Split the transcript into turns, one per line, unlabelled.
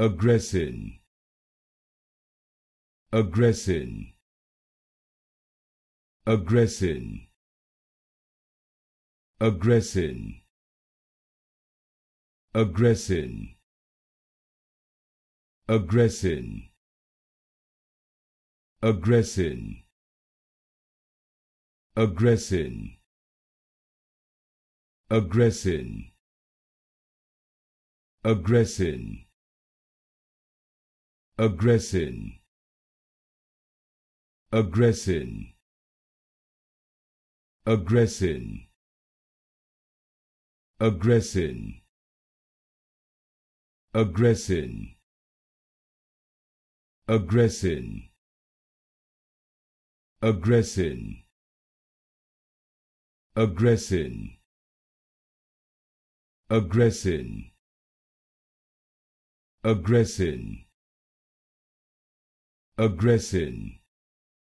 aggression aggression aggression aggression aggression aggression aggression aggression aggression aggression aggression aggression aggression aggression aggression aggression aggression aggression aggression aggression aggression